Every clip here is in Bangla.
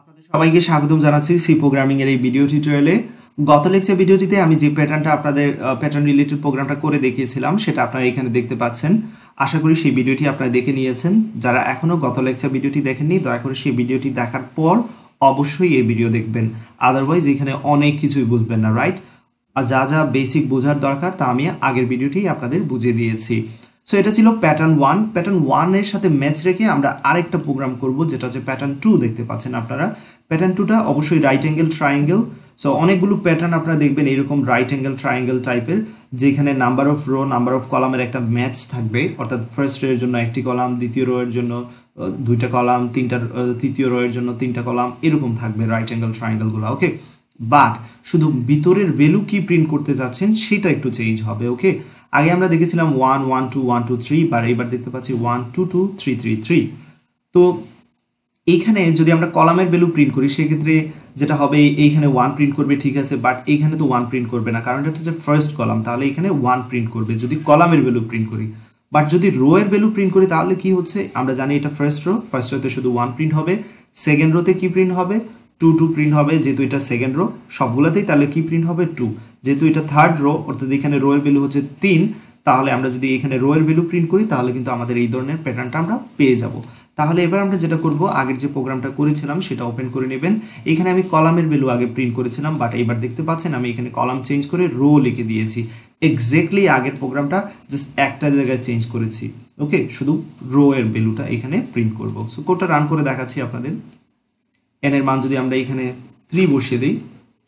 আপনাদের সবাইকে স্বাগতম জানাচ্ছি সি প্রোগ্রামিং এর এই ভিডিও টিউটোরিয়ালে গত লেকচার ভিডিওটিতে আমি যে প্যাটার্নটা আপনাদের প্যাটার্ন রিলেটেড প্রোগ্রামটা করে দেখিয়েছিলাম সেটা আপনারা এখানে দেখতে পাচ্ছেন আশা করি সেই ভিডিওটি আপনারা দেখে নিয়েছেন যারা এখনো গত লেকচার ভিডিওটি দেখেননি দয়া করে সেই ভিডিওটি দেখার পর অবশ্যই এই ভিডিও দেখবেন আদারওয়াইজ এখানে অনেক কিছুই বুঝবেন না রাইট আর যা যা বেসিক বোঝার দরকার তা আমি আগের ভিডিওটি আপনাদের বুঝিয়ে দিয়েছি সো এটা ছিল প্যাটার্ন ওয়ান প্যাটার্ন ওয়ানের সাথে ম্যাচ রেখে আমরা আরেকটা প্রোগ্রাম করব যেটা হচ্ছে প্যাটার্ন টু দেখতে পাচ্ছেন আপনারা প্যাটার্ন টুটা অবশ্যই রাইট অ্যাঙ্গেল ট্রাইঙ্গেল সো অনেকগুলো প্যাটার্ন আপনারা দেখবেন এরকম রাইট অ্যাঙ্গেল ট্রায়াঙ্গেল টাইপের যেখানে number of row number of কলামের একটা ম্যাচ থাকবে অর্থাৎ ফার্স্ট রোয়ের জন্য একটি কলাম দ্বিতীয় রোয়ের জন্য দুইটা কলাম তিনটা তৃতীয় রোয়ের জন্য তিনটা কলাম এরকম থাকবে রাইট অ্যাঙ্গেল ট্রাইঙ্গেলগুলো ওকে বাট শুধু ভিতরের ভ্যালু কি প্রিন্ট করতে যাচ্ছেন সেটা একটু চেঞ্জ হবে ওকে আগে আমরা দেখেছিলাম one one two one two three বার এবার দেখতে পাচ্ছি one two two three three three তো এইখানে যদি আমরা কলামের ভ্যালু প্রিন্ট করি সেক্ষেত্রে যেটা হবে এইখানে ওয়ান প্রিন্ট করবে ঠিক আছে বাট এইখানে তো ওয়ান প্রিন্ট করবে না কারণ এটা হচ্ছে ফার্স্ট কলাম তাহলে এখানে ওয়ান প্রিন্ট করবে যদি কলামের ভ্যালু প্রিন্ট করি বাট যদি রোয়ের ভ্যালু প্রিন্ট করি তাহলে কি হচ্ছে আমরা জানি এটা ফার্স্ট রো ফার্স্ট রোতে শুধু ওয়ান প্রিন্ট হবে সেকেন্ড রোতে কি প্রিন্ট হবে টু টু প্রিন্ট হবে যেহেতু এটা সেকেন্ড রো সবগুলোতেই তাহলে কি প্রিন্ট হবে টু যেহেতু এটা থার্ড রো অর্থাৎ এখানে রোয়ের ভ্যালু হচ্ছে তিন তাহলে আমরা যদি এখানে রোয়ের ভ্যালু প্রিন্ট করি তাহলে কিন্তু আমাদের এই ধরনের প্যাটার্নটা আমরা পেয়ে যাব তাহলে এবার আমরা যেটা করব আগের যে প্রোগ্রামটা করেছিলাম সেটা ওপেন করে নেবেন এখানে আমি কলামের ভ্যালু আগে প্রিন্ট করেছিলাম বাট এবার দেখতে পাচ্ছেন আমি এখানে কলাম চেঞ্জ করে রো লিখে দিয়েছি এক্স্যাক্টলি আগের প্রোগ্রামটা জাস্ট একটা জায়গায় চেঞ্জ করেছি ওকে শুধু রো এর ভ্যালুটা এখানে প্রিন্ট করব সো কোডটা রান করে দেখাচ্ছি আপনাদের এন এর মান যদি আমরা এখানে থ্রি বসিয়ে দিই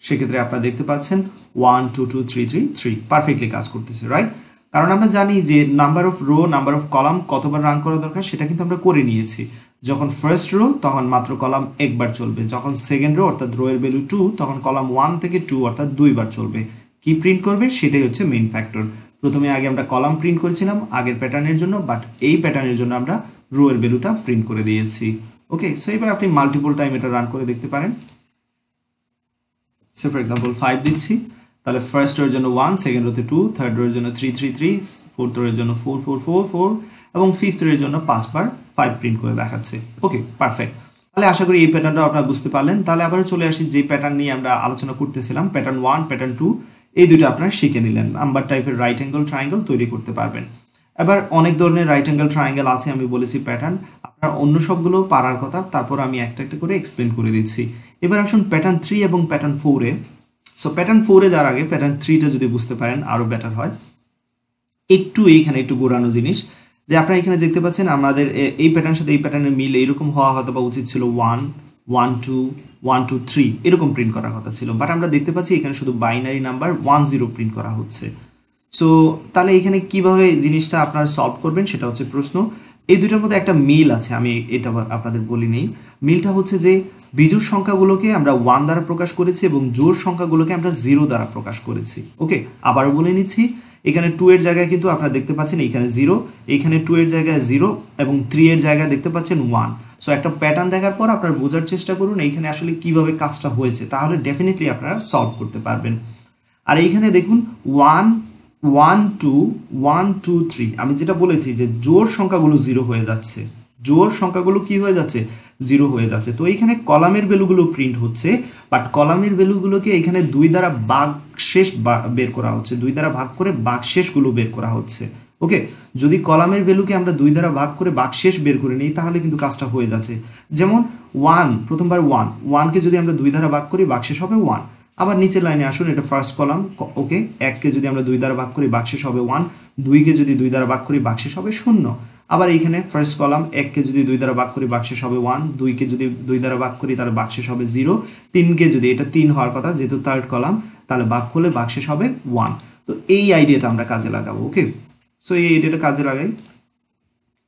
সেক্ষেত্রে আপনারা দেখতে পাচ্ছেন one two two three three three perfectly কাজ করতেছে রাইট কারণ আমরা জানি যে number of row number of column কতবার রান করা দরকার সেটা কিন্তু আমরা করে নিয়েছি যখন ফার্স্ট রো তখন মাত্র কলাম একবার চলবে যখন সেকেন্ড রো অর্থাৎ রো এর ভ্যালু টু তখন কলাম ওয়ান থেকে টু অর্থাৎ দুইবার চলবে কি প্রিন্ট করবে সেটাই হচ্ছে মেইন ফ্যাক্টর প্রথমে আগে আমরা কলাম প্রিন্ট করেছিলাম আগের প্যাটার্নের জন্য বাট এই প্যাটার্নের জন্য আমরা রো এর ভ্যালুটা প্রিন্ট করে দিয়েছি ওকে সো এবার আপনি মাল্টিপল টাইম এটা রান করে দেখতে পারেন সে ফর এক্সাম্পল ফাইভ দিচ্ছি তাহলে ফার্স্ট রোয়ের জন্য ওয়ান সেকেন্ড রোতে টু থার্ড রোয়ের জন্য থ্রি থ্রি থ্রি ফোর্থ রোয়ের জন্য ফোর ফোর ফোর ফোর এবং ফিফথ রোয়ের জন্য পাঁচবার ফাইভ প্রিন্ট করে দেখাচ্ছে ওকে পারফেক্ট তাহলে আশা করি এই প্যাটার্নটা আপনারা বুঝতে পারলেন তাহলে আবারও চলে আসি যে প্যাটার্ন নিয়ে আমরা আলোচনা করতেছিলাম প্যাটার্ন ওয়ান প্যাটার্ন টু এই দুটো আপনারা শিখে নিলেন নাম্বার টাইপের রাইট অ্যাঙ্গেল ট্রায়াঙ্গেল তৈরি করতে পারবেন এবার অনেক ধরনের রাইট অ্যাঙ্গেল ট্রায়াঙ্গেল আছে আমি বলেছি প্যাটার্ন আপনার অন্য সবগুলো পারার কথা তারপর আমি একটা একটা করে এক্সপ্লেন করে দিচ্ছি এবার আসুন প্যাটার্ন থ্রি এবং প্যাটার্ন ফোরে সো প্যাটার্ন ফোরে যাওয়ার আগে প্যাটার্ন থ্রিটা যদি বুঝতে পারেন আরও বেটার হয় একটু এইখানে একটু গোড়ানো জিনিস যে আপনারা এখানে দেখতে পাচ্ছেন আমাদের এই প্যাটার্নের সাথে এই প্যাটার্নের মিল এরকম হওয়া হয়তো বা উচিত ছিল one one two one two three এরকম প্রিন্ট করার কথা ছিল বাট আমরা দেখতে পাচ্ছি এখানে শুধু binary number one zero print করা হচ্ছে সো তাহলে এখানে কিভাবে জিনিসটা আপনারা সলভ করবেন সেটা হচ্ছে প্রশ্ন এই দুইটার মধ্যে একটা মিল আছে আমি এটা আপনাদের বলি নেই মিলটা হচ্ছে যে বিজোর সংখ্যাগুলোকে আমরা ওয়ান দ্বারা প্রকাশ করেছি এবং জোর সংখ্যাগুলোকে আমরা জিরো দ্বারা প্রকাশ করেছি ওকে আবার বলে নিচ্ছি এখানে টু এর জায়গায় কিন্তু আপনারা দেখতে পাচ্ছেন এখানে জিরো এখানে টু এর জায়গায় জিরো এবং থ্রি এর জায়গায় দেখতে পাচ্ছেন ওয়ান সো একটা প্যাটার্ন দেখার পর আপনার বোঝার চেষ্টা করুন এইখানে আসলে কিভাবে কাজটা হয়েছে তাহলে ডেফিনেটলি আপনারা সলভ করতে পারবেন আর এইখানে দেখুন one one two one two three আমি যেটা বলেছি যে জোর সংখ্যাগুলো জিরো হয়ে যাচ্ছে জোর সংখ্যাগুলো কি হয়ে যাচ্ছে জিরো হয়ে যাচ্ছে তো এইখানে কলামের ভ্যালুগুলো প্রিন্ট হচ্ছে বাট কলামের ভ্যালুগুলোকে এখানে দুই দ্বারা বাঘ শেষ বের করা হচ্ছে দুই দ্বারা ভাগ করে বাঘ শেষগুলো বের করা হচ্ছে ওকে যদি কলামের ভ্যালুকে আমরা দুই দ্বারা ভাগ করে বাকশেষ বের করে নিই তাহলে কিন্তু কাজটা হয়ে যাচ্ছে যেমন ওয়ান প্রথমবার ওয়ান ওয়ানকে যদি আমরা দুই দ্বারা ভাগ করি বাকশেষ হবে ওয়ান আবার নিচের লাইনে আসুন এটা ফার্স্ট কলাম ওকে এককে যদি আমরা দুই দ্বারা ভাগ করি বাক্সেস হবে ওয়ান দুইকে যদি দুই দ্বারা ভাগ করি বাক্সেস হবে শূন্য আবার এইখানে ফার্স্ট কলাম এককে যদি দুই দ্বারা ভাগ করি বাক্সেস হবে ওয়ান দুইকে যদি দুই দ্বারা ভাগ করি তাহলে বাক্সেস হবে জিরো তিনকে যদি এটা তিন হওয়ার কথা যেহেতু থার্ড কলাম তাহলে ভাগ করলে বাক্সেস হবে ওয়ান তো এই আইডিয়াটা আমরা কাজে লাগাবো ওকে সো এই আইডিয়াটা কাজে লাগাই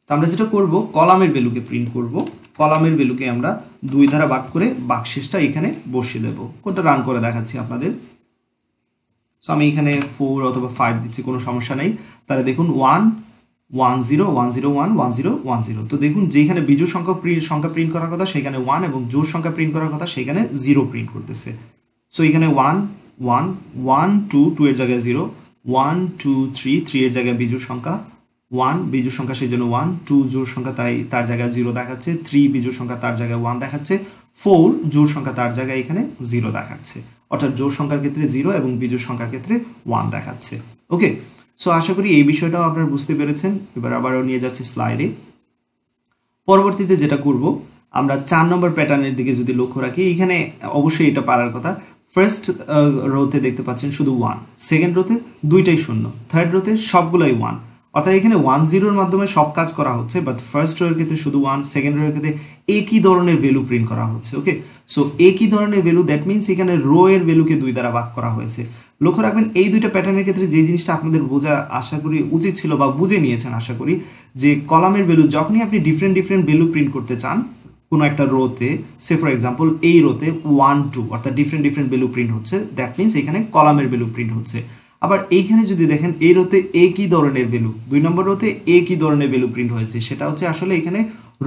তো আমরা যেটা করবো কলামের ভ্যালুকে প্রিন্ট করবো কলামের বেলুকে আমরা দুই ধারা বাক করে বাকশেষটা এখানে বসিয়ে দেব কোনটা রান করে দেখাচ্ছি আপনাদের সো আমি এখানে ফোর অথবা ফাইভ দিচ্ছি কোনো সমস্যা নেই তাহলে দেখুন one one zero one zero one one zero one zero তো দেখুন যেখানে বিজু সংখ্যা সংখ্যা প্রিন্ট করার কথা সেখানে ওয়ান এবং জোর সংখ্যা প্রিন্ট করার কথা সেখানে জিরো প্রিন্ট করতেছে সো এখানে one one one two two এর জায়গায় zero one two three three এর জায়গায় বিজু সংখ্যা ওয়ান বিজোড় সংখ্যা সেই জন্য ওয়ান টু জোর সংখ্যা তাই তার জায়গায় জিরো দেখাচ্ছে থ্রি বিজোড় সংখ্যা তার জায়গায় ওয়ান দেখাচ্ছে ফোর জোর সংখ্যা তার জায়গায় এখানে জিরো দেখাচ্ছে অর্থাৎ জোর সংখ্যার ক্ষেত্রে জিরো এবং বিজোড় সংখ্যার ক্ষেত্রে ওয়ান দেখাচ্ছে ওকে সো আশা করি এই বিষয়টাও আপনারা বুঝতে পেরেছেন এবার আবারও নিয়ে যাচ্ছি স্লাইডে পরবর্তীতে যেটা করব আমরা চার নম্বর প্যাটার্নের দিকে যদি লক্ষ্য রাখি এখানে অবশ্যই এটা পারার কথা ফার্স্ট রোতে দেখতে পাচ্ছেন শুধু ওয়ান সেকেন্ড রোতে দুইটাই শূন্য থার্ড রোতে সবগুলোই ওয়ান অর্থাৎ এখানে ওয়ান জিরোর মাধ্যমে সব কাজ করা হচ্ছে বাট ফার্স্ট রোয়ের ক্ষেত্রে শুধু ওয়ান সেকেন্ড রোয়ের ক্ষেত্রে একই ধরনের ভ্যালু প্রিন্ট করা হচ্ছে ওকে সো একই ধরনের ভ্যালু দ্যাট মিনস এখানে রো এর ভ্যালুকে দুই দ্বারা ভাগ করা হয়েছে লক্ষ্য রাখবেন এই দুইটা প্যাটার্নের ক্ষেত্রে যে জিনিসটা আপনাদের বোঝা আশা করি উচিত ছিল বা বুঝে নিয়েছেন আশা করি যে কলামের ভ্যালু যখনই আপনি ডিফারেন্ট ডিফারেন্ট ভ্যালু প্রিন্ট করতে চান কোনো একটা রোতে সে ফর এক্সাম্পল এই রোতে ওয়ান টু অর্থাৎ ডিফারেন্ট ডিফারেন্ট ভ্যালু প্রিন্ট হচ্ছে দ্যাট মিনস এখানে কলামের ভ্যালু প্রিন্ট হচ্ছে আবার এইখানে যদি দেখেন এই রোতে এ কি ধরনের ভ্যালু দুই নম্বর রোতে এ কি ধরনের ভ্যালু প্রিন্ট হয়েছে সেটা হচ্ছে আসলে এখানে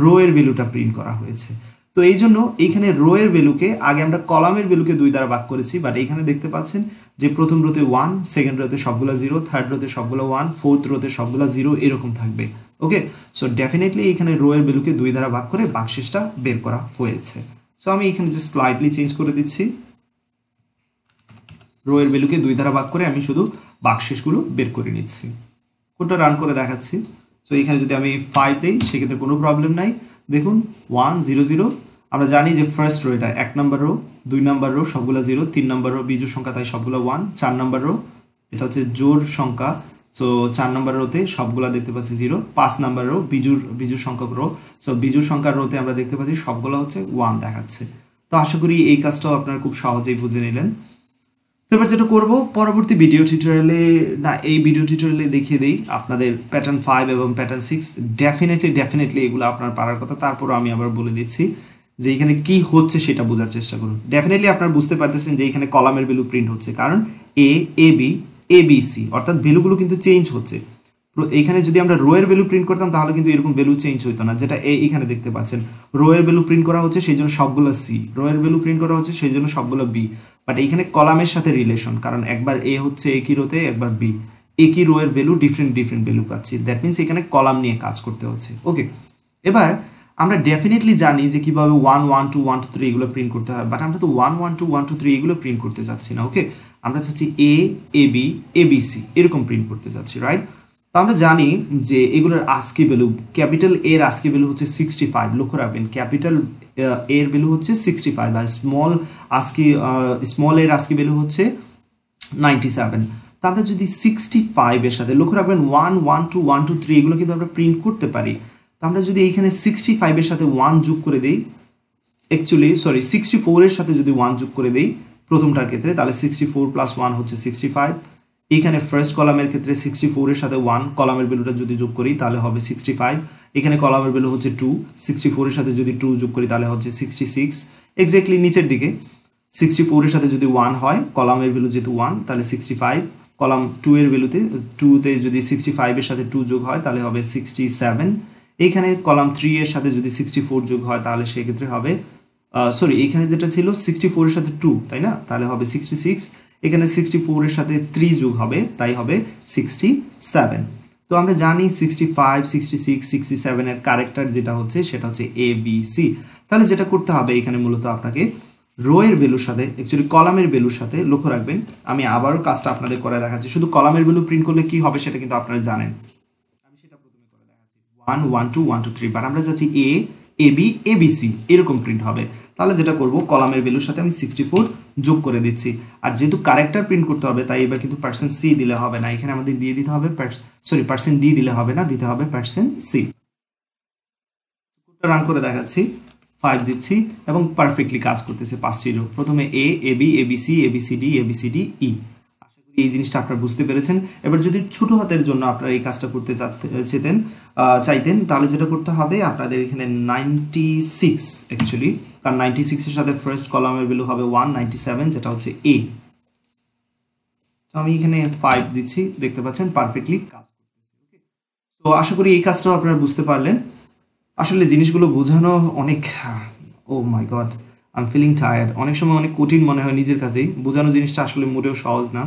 রো এর ভ্যালুটা প্রিন্ট করা হয়েছে তো এই জন্য এইখানে রো এর ভ্যালুকে আগে আমরা কলামের ভ্যালুকে দুই দ্বারা ভাগ করেছি বাট এইখানে দেখতে পাচ্ছেন যে প্রথম রোতে ওয়ান সেকেন্ড রোতে সবগুলো জিরো থার্ড রোতে সবগুলো ওয়ান ফোর্থ রোতে সবগুলো জিরো এরকম থাকবে ওকে সো ডেফিনেটলি এখানে রো এর ভ্যালুকে দুই দ্বারা ভাগ করে বাকশেষটা বের করা হয়েছে সো আমি এখানে যে স্লাইডলি চেঞ্জ করে দিচ্ছি রো এর ভ্যালুকে দুই দ্বারা ভাগ করে আমি শুধু বাকশেষগুলো বের করে নিচ্ছি কোনটা রান করে দেখাচ্ছি সো এখানে যদি আমি ফাইভ দিই সেক্ষেত্রে কোনো প্রবলেম নাই দেখুন ওয়ান জিরো জিরো আমরা জানি যে ফার্স্ট রো এটা এক নম্বর রো দুই নাম্বার রো সবগুলো জিরো তিন নম্বর রো বিজু সংখ্যা তাই সবগুলো ওয়ান চার নাম্বার রো এটা হচ্ছে জোর সংখ্যা সো চার নম্বর রোতে সবগুলো দেখতে পাচ্ছি জিরো পাঁচ নাম্বার রো বিজুর বিজু সংখ্যক রো সো বিজু সংখ্যার রোতে আমরা দেখতে পাচ্ছি সবগুলো হচ্ছে ওয়ান দেখাচ্ছে তো আশা করি এই কাজটাও আপনারা খুব সহজেই বুঝে নিলেন এবার যেটা করব পরবর্তী ভিডিও টিউটোরিয়ালে না এই ভিডিও টিউটোরিয়ালে দেখিয়ে দিই আপনাদের প্যাটার্ন ফাইভ এবং প্যাটার্ন সিক্স ডেফিনেটলি ডেফিনেটলি এগুলো আপনার পারার কথা তারপর আমি আবার বলে দিচ্ছি যে এখানে কি হচ্ছে সেটা বোঝার চেষ্টা করুন ডেফিনেটলি আপনারা বুঝতে পারতেছেন যে এখানে কলামের ভ্যালু প্রিন্ট হচ্ছে কারণ A A B A B C অর্থাৎ ভ্যালুগুলো কিন্তু চেঞ্জ হচ্ছে এখানে যদি আমরা রোয়ের ভ্যালু প্রিন্ট করতাম তাহলে কিন্তু এরকম ভ্যালু চেঞ্জ হইতো না যেটা এখানে দেখতে পাচ্ছেন রোয়ের ভ্যালু প্রিন্ট করা হচ্ছে সেই জন্য সবগুলো সি রোয়ের ভ্যালু প্রিন্ট করা হচ্ছে সেই জন্য সবগুলো বি বাট এইখানে কলামের সাথে রিলেশন কারণ একবার এ হচ্ছে একই রোতে একবার বি একই রো এর ভ্যালু ডিফারেন্ট ডিফারেন্ট ভ্যালু পাচ্ছি দ্যাট মিনস এখানে কলাম নিয়ে কাজ করতে হচ্ছে ওকে এবার আমরা ডেফিনেটলি জানি যে কিভাবে one one two one two three এগুলো প্রিন্ট করতে হয় বাট আমরা তো one one two one two three এগুলো প্রিন্ট করতে চাচ্ছি না ওকে আমরা চাচ্ছি A A B A B C এরকম প্রিন্ট করতে চাচ্ছি রাইট তো আমরা জানি যে এগুলোর আজকে ভ্যালু ক্যাপিটাল এর আজকে ভ্যালু হচ্ছে সিক্সটি ফাইভ লক্ষ্য রাখবেন ক্যাপিটাল এর ভ্যালু হচ্ছে সিক্সটি ফাইভ আর স্মল আজকে স্মল এর আজকে ভ্যালু হচ্ছে নাইনটি সেভেন তারপরে যদি সিক্সটি ফাইভের সাথে লক্ষ্য রাখবেন one one two one two three এগুলো কিন্তু আমরা প্রিন্ট করতে পারি তো আমরা যদি এইখানে সিক্সটি ফাইভের সাথে ওয়ান যোগ করে দিই অ্যাকচুয়ালি সরি সিক্সটি ফোরের সাথে যদি ওয়ান যোগ করে দিই প্রথমটার ক্ষেত্রে তাহলে সিক্সটি ফোর প্লাস ওয়ান হচ্ছে সিক্সটি ফাইভ এখানে ফার্স্ট কলামের ক্ষেত্রে সিক্সটি ফোরের সাথে ওয়ান কলামের ভ্যালুটা যদি যোগ করি তাহলে হবে সিক্সটি ফাইভ এখানে কলামের ভ্যালু হচ্ছে টু সিক্সটি ফোরের সাথে যদি টু যোগ করি তাহলে হচ্ছে সিক্সটি সিক্স এক্স্যাক্টলি নিচের দিকে সিক্সটি ফোরের সাথে যদি ওয়ান হয় কলামের ভ্যালু যেহেতু ওয়ান তাহলে সিক্সটি ফাইভ কলাম টু এর ভ্যালুতে টুতে যদি সিক্সটি ফাইভের সাথে টু যোগ হয় তাহলে হবে সিক্সটি সেভেন এইখানে কলাম থ্রি এর সাথে যদি সিক্সটি ফোর যোগ হয় তাহলে সেক্ষেত্রে হবে সরি এখানে যেটা ছিল সিক্সটি ফোরের সাথে টু তাই না তাহলে হবে সিক্সটি সিক্স এখানে সিক্সটি ফোরের সাথে থ্রি যোগ হবে তাই হবে সিক্সটি সেভেন তো আমরা জানি sixty five sixty six sixty সেভেনের ক্যারেক্টার যেটা হচ্ছে সেটা হচ্ছে এ বি সি তাহলে যেটা করতে হবে এখানে মূলত আপনাকে রোয়ের ভ্যালুর সাথে অ্যাকচুয়ালি কলামের ভ্যালুর সাথে লক্ষ্য রাখবেন আমি আবারও কাজটা আপনাদের করে দেখাচ্ছি শুধু কলামের ভ্যালু প্রিন্ট করলে কি হবে সেটা কিন্তু আপনারা জানেন আমি সেটা প্রথমে করে দেখাচ্ছি one one two one two three বার আমরা যাচ্ছি A A B A B C এরকম প্রিন্ট হবে তাহলে যেটা করব কলামের ভ্যালুর সাথে আমি সিক্সটি যোগ করে দিচ্ছি আর যেহেতু ক্যারেক্টার প্রিন্ট করতে হবে তাই এবার কিন্তু পার্সেন্ট সি দিলে হবে না এখানে আমাদের দিয়ে দিতে হবে সরি পার্সেন্ট ডি দিলে হবে না দিতে হবে পার্সেন্ট সি রান করে দেখাচ্ছি ফাইভ দিচ্ছি এবং পারফেক্টলি কাজ করতেছে পাঁচটি রো প্রথমে A A B ABC ABCD ABCD E এই জিনিসটা আপনারা বুঝতে পেরেছেন এবার যদি ছোট হাতের জন্য আপনারা এই কাজটা করতে চাইতেন চাইতেন তাহলে যেটা করতে হবে আপনাদের এখানে নাইনটি সিক্স অ্যাকচুয়ালি কারণ নাইনটি সিক্সের সাথে ফার্স্ট কলামের ভ্যালু হবে ওয়ান নাইনটি সেভেন যেটা হচ্ছে এ তো আমি এখানে ফাইভ দিচ্ছি দেখতে পাচ্ছেন পারফেক্টলি কাজ তো আশা করি এই কাজটাও আপনারা বুঝতে পারলেন আসলে জিনিসগুলো বোঝানো অনেক oh my god I am feeling tired অনেক সময় অনেক কঠিন মনে হয় নিজের কাছেই বোঝানো জিনিসটা আসলে মোটেও সহজ না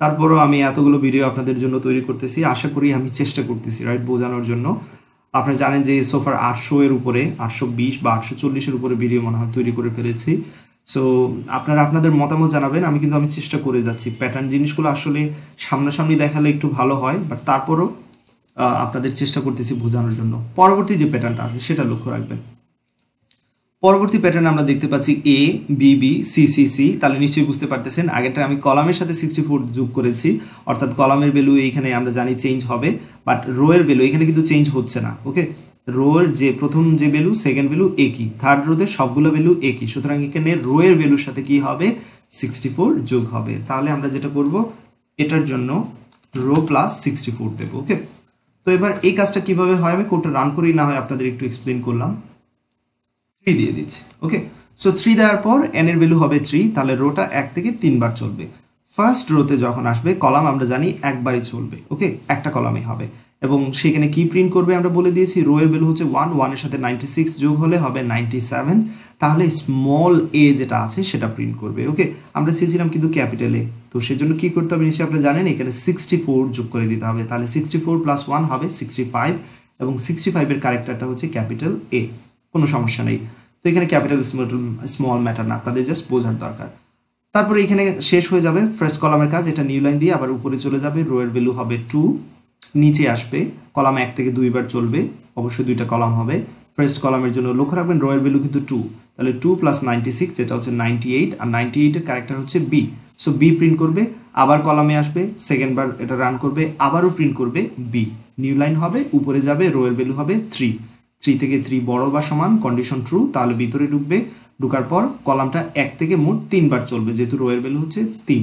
তারপরও আমি এতগুলো ভিডিও আপনাদের জন্য তৈরি করতেছি আশা করি আমি চেষ্টা করতেছি রাইট বোঝানোর জন্য আপনারা জানেন যে সোফার আটশো এর উপরে আটশো বিশ বা আটশো চল্লিশের উপরে ভিডিও মনে হয় তৈরি করে ফেলেছি সো আপনারা আপনাদের মতামত জানাবেন আমি কিন্তু আমি চেষ্টা করে যাচ্ছি প্যাটার্ন জিনিসগুলো আসলে সামনাসামনি দেখালে একটু ভালো হয় বাট তারপরও আপনাদের চেষ্টা করতেছি বোঝানোর জন্য পরবর্তী যে প্যাটার্নটা আছে সেটা লক্ষ্য রাখবেন পরবর্তী প্যাটার্ন আমরা দেখতে পাচ্ছি এ বিবি সিসিসি তাহলে নিশ্চয়ই বুঝতে পারতেছেন আগেরটা আমি কলামের সাথে সিক্সটি ফোর যোগ করেছি অর্থাৎ কলামের ভ্যালু এইখানে আমরা জানি চেঞ্জ হবে বাট রোয়ের ভ্যালু এখানে কিন্তু চেঞ্জ হচ্ছে না ওকে রোয়ের যে প্রথম যে ভ্যালু সেকেন্ড ভ্যালু একই থার্ড রোতে সবগুলো ভ্যালু একই সুতরাং এখানে রোয়ের ভ্যালুর সাথে কি হবে সিক্সটি ফোর যোগ হবে তাহলে আমরা যেটা করব এটার জন্য রো প্লাস সিক্সটি ফোর দেবো ওকে তো এবার এই কাজটা কিভাবে হয় আমি কোডটা রান করেই না হয় আপনাদের একটু এক্সপ্লেন করলাম থ্রি দিয়ে দিচ্ছি ওকে সো থ্রি দেওয়ার পর এন এর ভ্যালু হবে থ্রি তাহলে রোটা এক থেকে তিনবার চলবে ফার্স্ট রোতে যখন আসবে কলাম আমরা জানি একবারই চলবে ওকে একটা কলামে হবে এবং সেখানে কি প্রিন্ট করবে আমরা বলে দিয়েছি রো এর ভ্যালু হচ্ছে ওয়ান ওয়ানের সাথে নাইনটি সিক্স যোগ হলে হবে নাইনটি সেভেন তাহলে স্মল এ যেটা আছে সেটা প্রিন্ট করবে ওকে আমরা চেয়েছিলাম কিন্তু ক্যাপিটাল এ তো সেজন্য কি করতে হবে নিশ্চয়ই আপনারা জানেন এখানে সিক্সটি ফোর যোগ করে দিতে হবে তাহলে সিক্সটি ফোর প্লাস ওয়ান হবে সিক্সটি ফাইভ এবং সিক্সটি ফাইভের ক্যারেক্টারটা হচ্ছে ক্যাপিটাল এ কোনো সমস্যা নেই তো এখানে ক্যাপিটাল স্মল স্মল ম্যাটার না আপনাদের জাস্ট বোঝার দরকার তারপরে এখানে শেষ হয়ে যাবে ফ্রেশ কলামের কাজ এটা নিউ লাইন দিয়ে আবার উপরে চলে যাবে রোয়ের ভ্যালু হবে টু নিচে আসবে কলাম এক থেকে দুইবার চলবে অবশ্যই দুইটা কলাম হবে ফার্স্ট কলামের জন্য লক্ষ্য রাখবেন রয়ের ভ্যালু কিন্তু টু তাহলে টু প্লাস নাইনটি সিক্স যেটা হচ্ছে নাইনটি এইট আর নাইনটি এইটের ক্যারেক্টার হচ্ছে বি সো বি প্রিন্ট করবে আবার কলামে আসবে সেকেন্ড বার এটা রান করবে আবারও প্রিন্ট করবে বি নিউ লাইন হবে উপরে যাবে রোয়ের ভ্যালু হবে থ্রি থ্রি থেকে থ্রি বড় বা সমান কন্ডিশন ট্রু তাহলে ভিতরে ঢুকবে ঢুকার পর কলামটা এক থেকে মোট তিনবার চলবে যেহেতু রোয়ের ভ্যালু হচ্ছে তিন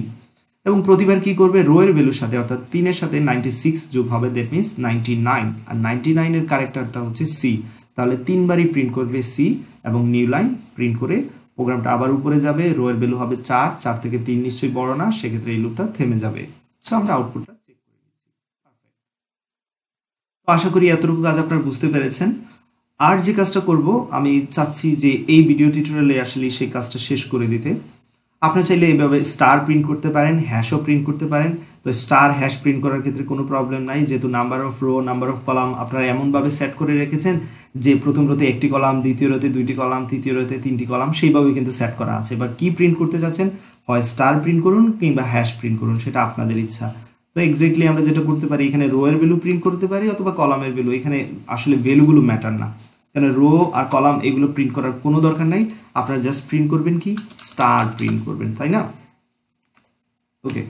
এবং প্রতিবার কি করবে রোয়ের ভ্যালুর সাথে অর্থাৎ তিনের সাথে নাইনটি সিক্স যোগ হবে দ্যাট মিনস নাইনটি নাইন আর নাইনটি নাইনের কারেক্টারটা হচ্ছে সি তাহলে তিনবারই প্রিন্ট করবে সি এবং নিউ লাইন প্রিন্ট করে প্রোগ্রামটা আবার উপরে যাবে রোয়ের ভ্যালু হবে চার চার থেকে তিন নিশ্চয়ই বড় না সেক্ষেত্রে এই লুপটা থেমে যাবে সো আমরা আউটপুটটা চেক করে নিচ্ছি তো আশা করি এতটুকু কাজ আপনারা বুঝতে পেরেছেন আর যে কাজটা করব আমি চাচ্ছি যে এই ভিডিও টিউটোরিয়ালে আসলে সেই কাজটা শেষ করে দিতে আপনি চাইলে এইভাবে স্টার প্রিন্ট করতে পারেন হ্যাশও প্রিন্ট করতে পারেন তো স্টার হ্যাশ প্রিন্ট করার ক্ষেত্রে কোনো প্রবলেম নাই যেহেতু number of row number of column আপনারা এমনভাবে সেট করে রেখেছেন যে প্রথম রোতে একটি কলাম দ্বিতীয় রোতে দুইটি কলাম তৃতীয় রোতে তিনটি কলাম সেইভাবে কিন্তু সেট করা আছে বা কি প্রিন্ট করতে চাচ্ছেন হয় স্টার প্রিন্ট করুন কিংবা হ্যাশ প্রিন্ট করুন সেটা আপনাদের ইচ্ছা তো এক্স্যাক্টলি আমরা যেটা করতে পারি এখানে রোয়ের ভ্যালু প্রিন্ট করতে পারি অথবা কলামের ভ্যালু এখানে আসলে ভ্যালুগুলো ম্যাটার না এখানে রো আর কলাম এগুলো প্রিন্ট করার কোনো দরকার নাই আপনারা জাস্ট প্রিন্ট করবেন কি স্টার প্রিন্ট করবেন তাই না ওকে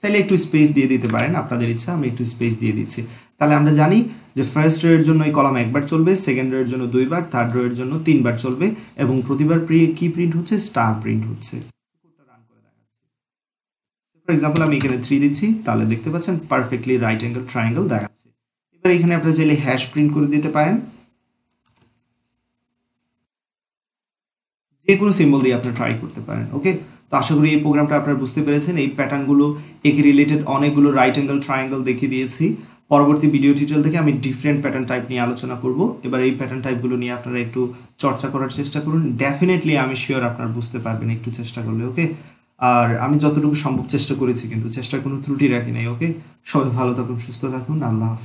চাইলে একটু স্পেস দিয়ে দিতে পারেন আপনাদের ইচ্ছা আমি একটু স্পেস দিয়ে দিচ্ছি তাহলে আমরা জানি যে ফার্স্ট রোয়ের জন্য এই কলাম একবার চলবে সেকেন্ড রোয়ের জন্য দুইবার থার্ড রোয়ের জন্য তিনবার চলবে এবং প্রতিবার কি প্রিন্ট হচ্ছে স্টার প্রিন্ট হচ্ছে ফর এক্সাম্পল আমি এখানে থ্রি দিচ্ছি তাহলে দেখতে পাচ্ছেন পারফেক্টলি রাইট অ্যাঙ্গেল ট্রাইঙ্গেল দেখাচ্ছে এবার এখানে আপনারা চাইলে হ্যাশ প্রিন্ট করে দিতে পারেন যে কোনো সিম্বল দিয়ে আপনি ট্রাই করতে পারেন ওকে তো আশা করি এই প্রোগ্রামটা আপনারা বুঝতে পেরেছেন এই প্যাটার্নগুলো একে রিলেটেড অনেকগুলো রাইট অ্যাঙ্গেল ট্রায়াঙ্গেল দেখিয়ে দিয়েছি পরবর্তী ভিডিও টিউটোরিয়াল থেকে আমি ডিফারেন্ট প্যাটার্ন টাইপ নিয়ে আলোচনা করব এবার এই প্যাটার্ন টাইপগুলো নিয়ে আপনারা একটু চর্চা করার চেষ্টা করুন ডেফিনেটলি আমি শিওর আপনারা বুঝতে পারবেন একটু চেষ্টা করলে ওকে আর আমি যতটুকু সম্ভব চেষ্টা করেছি কিন্তু চেষ্টার কোনো ত্রুটি রাখি নাই ওকে সবাই ভালো থাকুন সুস্থ থাকুন আল্লাহ